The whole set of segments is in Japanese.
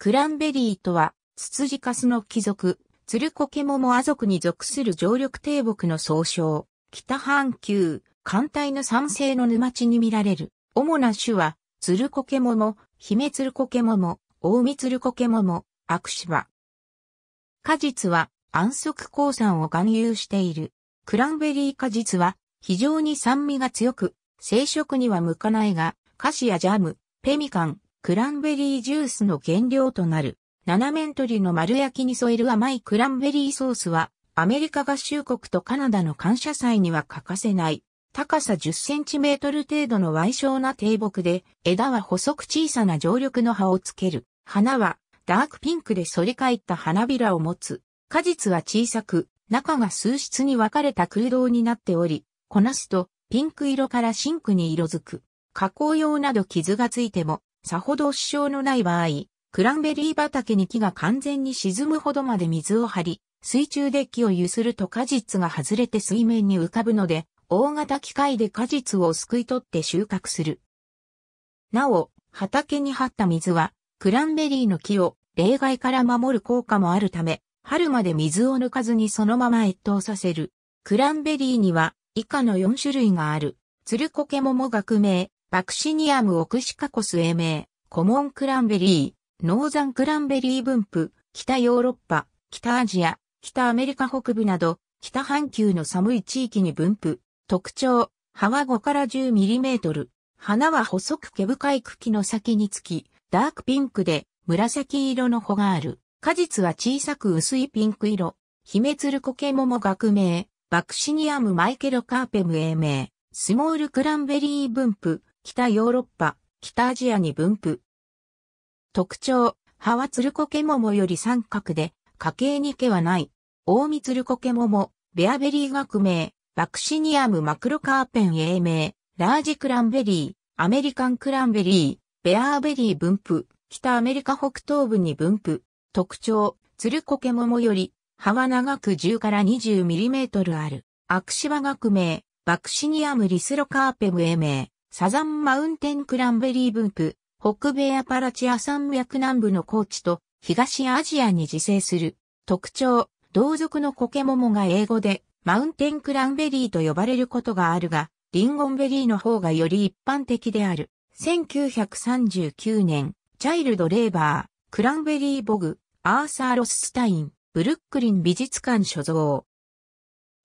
クランベリーとは、ツツジカスの貴族、ツルコケモモア族に属する常緑低木の総称、北半球、寒帯の酸性の沼地に見られる。主な種は、ツルコケモモ、ヒメツルコケモモ、オウミツルコケモモ、アクシバ。果実は、安息鉱山を含有している。クランベリー果実は、非常に酸味が強く、生食には向かないが、菓子やジャム、ペミカン、クランベリージュースの原料となる、七面鳥の丸焼きに添える甘いクランベリーソースは、アメリカ合衆国とカナダの感謝祭には欠かせない、高さ10センチメートル程度の矮小な低木で、枝は細く小さな常緑の葉をつける。花は、ダークピンクで反り返った花びらを持つ。果実は小さく、中が数室に分かれた空洞になっており、こなすと、ピンク色からシンクに色づく。加工用など傷がついても、さほど支障のない場合、クランベリー畑に木が完全に沈むほどまで水を張り、水中で木を揺すると果実が外れて水面に浮かぶので、大型機械で果実をすくい取って収穫する。なお、畑に張った水は、クランベリーの木を例外から守る効果もあるため、春まで水を抜かずにそのまま越冬させる。クランベリーには以下の4種類がある。ツルコケモモ学名、バクシニアムオクシカコス英名、コモンクランベリー、ノーザンクランベリー分布、北ヨーロッパ、北アジア、北アメリカ北部など、北半球の寒い地域に分布。特徴、葉は5から10ミリメートル。花は細く毛深い茎の先につき、ダークピンクで紫色の穂がある。果実は小さく薄いピンク色。ヒメツルコケモモ学名、バクシニアムマイケロカーペム英名、スモールクランベリー分布、北ヨーロッパ、北アジアに分布。特徴、葉はツルコケモモより三角で、家系に毛はない。オオミツルコケモモ、ベアベリー学名、バクシニアムマクロカーペン英名、ラージクランベリー、アメリカンクランベリー、ベアーベリー分布、北アメリカ北東部に分布。特徴、ツルコケモモより、葉は長く10から 20mm ある。アクシバ学名、バクシニアムリスロカーペム英名。サザンマウンテンクランベリー分布、北米アパラチア山脈南部の高地と東アジアに自生する特徴、同族のコケモモが英語でマウンテンクランベリーと呼ばれることがあるが、リンゴンベリーの方がより一般的である。1939年、チャイルド・レーバー、クランベリー・ボグ、アーサー・ロススタイン、ブルックリン美術館所蔵、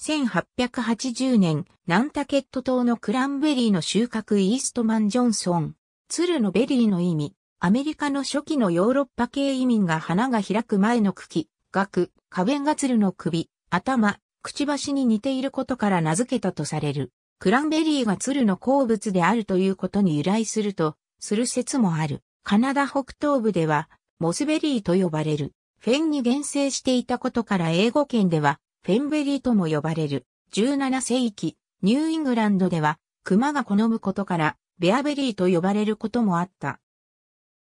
1880年、ナンタケット島のクランベリーの収穫イーストマン・ジョンソン、鶴のベリーの意味、アメリカの初期のヨーロッパ系移民が花が開く前の茎、額、花弁が鶴の首、頭、くちばしに似ていることから名付けたとされる。クランベリーが鶴の好物であるということに由来すると、する説もある。カナダ北東部では、モスベリーと呼ばれる。フェンに原生していたことから英語圏では、フェンベリーとも呼ばれる。17世紀、ニューイングランドでは、熊が好むことから、ベアベリーと呼ばれることもあった。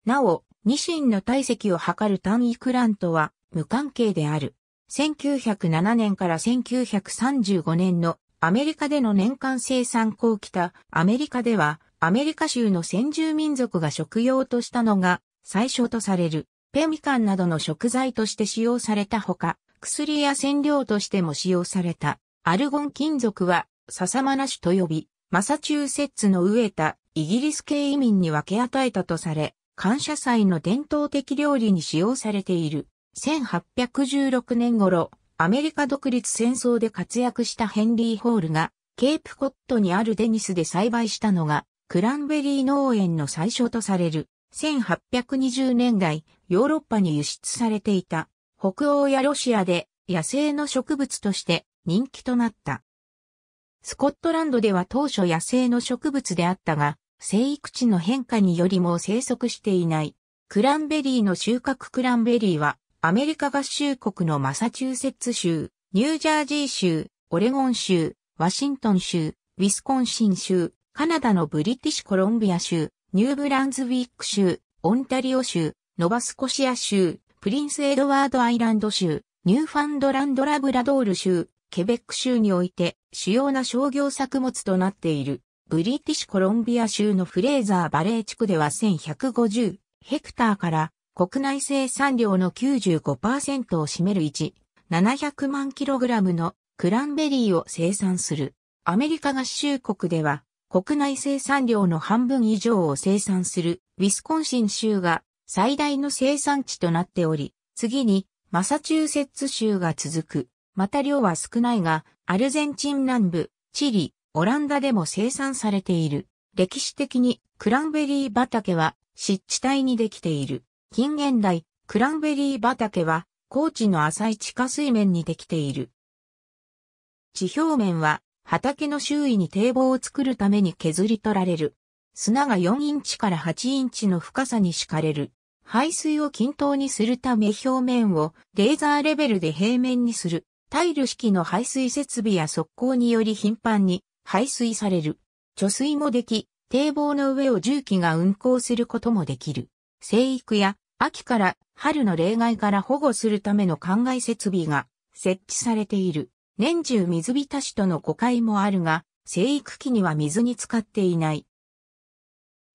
なお、ニシンの体積を測る単位クランとは無関係である。1907年から1935年のアメリカでの年間生産後期たアメリカではアメリカ州の先住民族が食用としたのが最初とされるペミカンなどの食材として使用されたほか薬や染料としても使用された、アルゴン金属は、笹間な種と呼び、マサチューセッツの飢えたイギリス系移民に分け与えたとされ、感謝祭の伝統的料理に使用されている。1816年頃、アメリカ独立戦争で活躍したヘンリー・ホールが、ケープコットにあるデニスで栽培したのが、クランベリー農園の最初とされる。1820年代、ヨーロッパに輸出されていた北欧やロシアで野生の植物として人気となった。スコットランドでは当初野生の植物であったが、生育地の変化によりも生息していない。クランベリーの収穫クランベリーは、アメリカ合衆国のマサチューセッツ州、ニュージャージー州、オレゴン州、ワシントン州、ウィスコンシン州、カナダのブリティッシュコロンビア州、ニューブランズウィック州、オンタリオ州、ノバスコシア州、プリンスエドワードアイランド州、ニューファンドランドラブラドール州、ケベック州において主要な商業作物となっている。ブリティッシュコロンビア州のフレーザーバレー地区では1150ヘクターから国内生産量の95%を占める1、700万キログラムのクランベリーを生産する。アメリカ合衆国では国内生産量の半分以上を生産するウィスコンシン州が最大の生産地となっており、次にマサチューセッツ州が続く。また量は少ないが、アルゼンチン南部、チリ、オランダでも生産されている。歴史的にクランベリー畑は湿地帯にできている。近現代、クランベリー畑は高地の浅い地下水面にできている。地表面は畑の周囲に堤防を作るために削り取られる。砂が4インチから8インチの深さに敷かれる。排水を均等にするため表面をレーザーレベルで平面にする。タイル式の排水設備や側溝により頻繁に排水される。貯水もでき、堤防の上を重機が運行することもできる。生育や秋から春の例外から保護するための灌漑設備が設置されている。年中水浸しとの誤解もあるが、生育期には水に浸かっていない。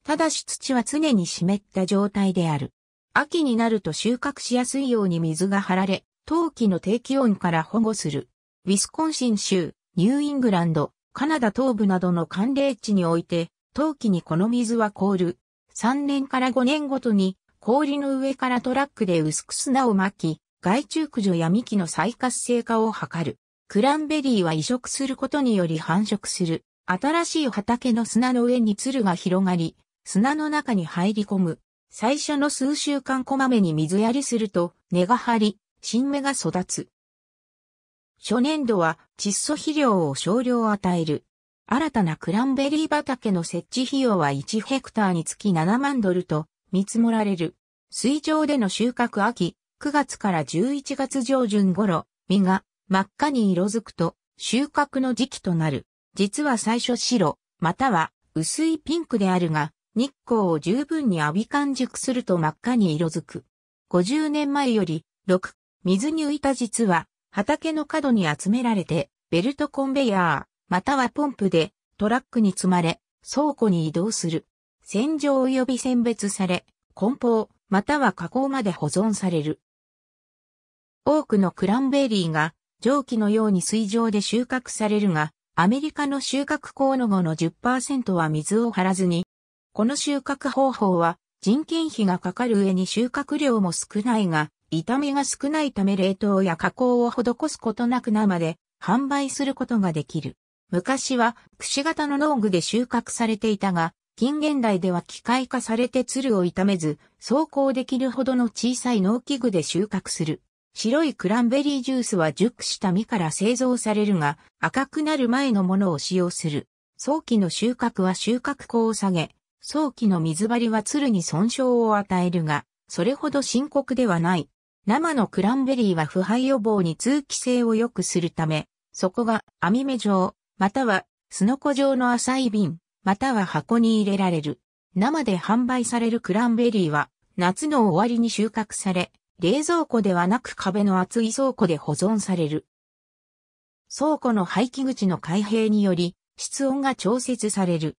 ただし土は常に湿った状態である。秋になると収穫しやすいように水が張られ、冬季の低気温から保護する。ウィスコンシン州、ニューイングランド、カナダ東部などの寒冷地において、冬季にこの水は凍る。3年から5年ごとに氷の上からトラックで薄く砂を巻き、害虫駆除や幹の再活性化を図る。クランベリーは移植することにより繁殖する。新しい畑の砂の上に鶴が広がり、砂の中に入り込む。最初の数週間こまめに水やりすると根が張り、新芽が育つ。初年度は窒素肥料を少量与える。新たなクランベリー畑の設置費用は1ヘクターにつき7万ドルと見積もられる。水上での収穫秋、9月から11月上旬頃、実が真っ赤に色づくと収穫の時期となる。実は最初白、または薄いピンクであるが、日光を十分に浴び完熟すると真っ赤に色づく。50年前より、6、水に浮いた実は、畑の角に集められて、ベルトコンベヤー、またはポンプで、トラックに積まれ、倉庫に移動する。洗浄及び選別され、梱包、または加工まで保存される。多くのクランベリーが、蒸気のように水上で収穫されるが、アメリカの収穫の後の10%は水を張らずに、この収穫方法は人件費がかかる上に収穫量も少ないが、痛みが少ないため冷凍や加工を施すことなく生で販売することができる。昔は、くし形の農具で収穫されていたが、近現代では機械化されて鶴を傷めず、走行できるほどの小さい農機具で収穫する。白いクランベリージュースは熟した実から製造されるが、赤くなる前のものを使用する。早期の収穫は収穫口を下げ、早期の水張りは鶴に損傷を与えるが、それほど深刻ではない。生のクランベリーは腐敗予防に通気性を良くするため、そこが網目状、またはすのこ状の浅い瓶、または箱に入れられる。生で販売されるクランベリーは、夏の終わりに収穫され、冷蔵庫ではなく壁の厚い倉庫で保存される。倉庫の排気口の開閉により、室温が調節される。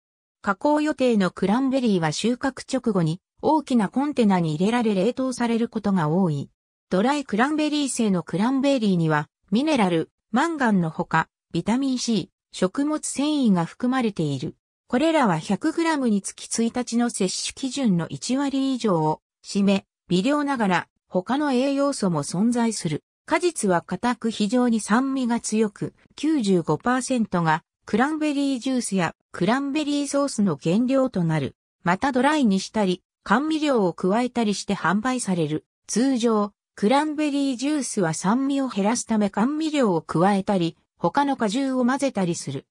加工予定のクランベリーは収穫直後に大きなコンテナに入れられ冷凍されることが多い。ドライクランベリー製のクランベリーにはミネラル、マンガンのほかビタミン C、食物繊維が含まれている。これらは 100g につき1日の摂取基準の1割以上を占め、微量ながら他の栄養素も存在する。果実は硬く非常に酸味が強く95%がクランベリージュースやクランベリーソースの原料となる。またドライにしたり、甘味料を加えたりして販売される。通常、クランベリージュースは酸味を減らすため甘味料を加えたり、他の果汁を混ぜたりする。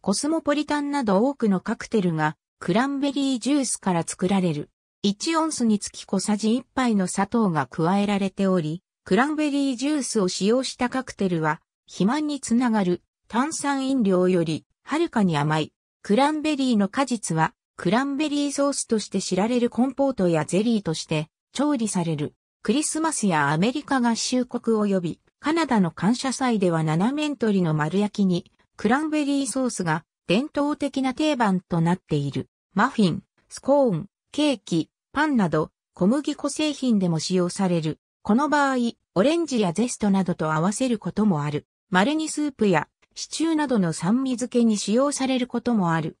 コスモポリタンなど多くのカクテルがクランベリージュースから作られる。1オンスにつき小さじ1杯の砂糖が加えられており、クランベリージュースを使用したカクテルは、肥満につながる炭酸飲料よりはるかに甘い。クランベリーの果実はクランベリーソースとして知られるコンポートやゼリーとして調理される。クリスマスやアメリカ合衆国及びカナダの感謝祭では七面鳥の丸焼きにクランベリーソースが伝統的な定番となっている。マフィン、スコーン、ケーキ、パンなど小麦粉製品でも使用される。この場合、オレンジやゼストなどと合わせることもある。丸にスープやシチューなどの酸味漬けに使用されることもある。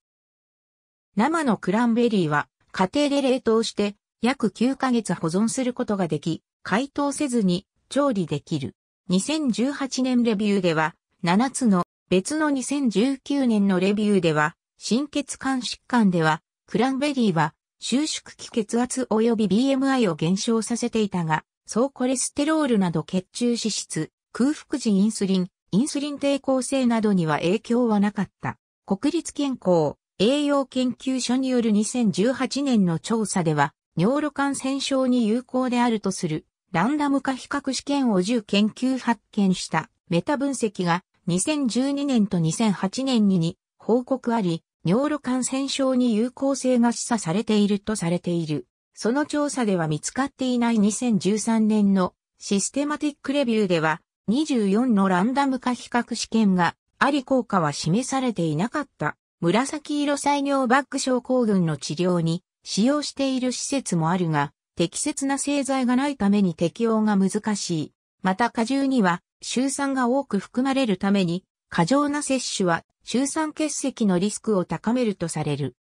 生のクランベリーは家庭で冷凍して約9ヶ月保存することができ、解凍せずに調理できる。2018年レビューでは7つの別の2019年のレビューでは心血管疾患ではクランベリーは収縮期血圧及び BMI を減少させていたが、総コレステロールなど血中脂質、空腹時インスリン、インスリン抵抗性などには影響はなかった。国立健康栄養研究所による2018年の調査では、尿路感染症に有効であるとするランダム化比較試験を10研究発見したメタ分析が2012年と2008年にに報告あり、尿路感染症に有効性が示唆されているとされている。その調査では見つかっていない2013年のシステマティックレビューでは24のランダム化比較試験があり効果は示されていなかった。紫色細尿バッグ症候群の治療に使用している施設もあるが、適切な製剤がないために適用が難しい。また過重には、周酸が多く含まれるために、過剰な摂取は、周酸結石のリスクを高めるとされる。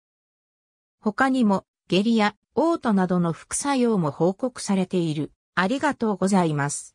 他にも、下痢や、嘔吐などの副作用も報告されている。ありがとうございます。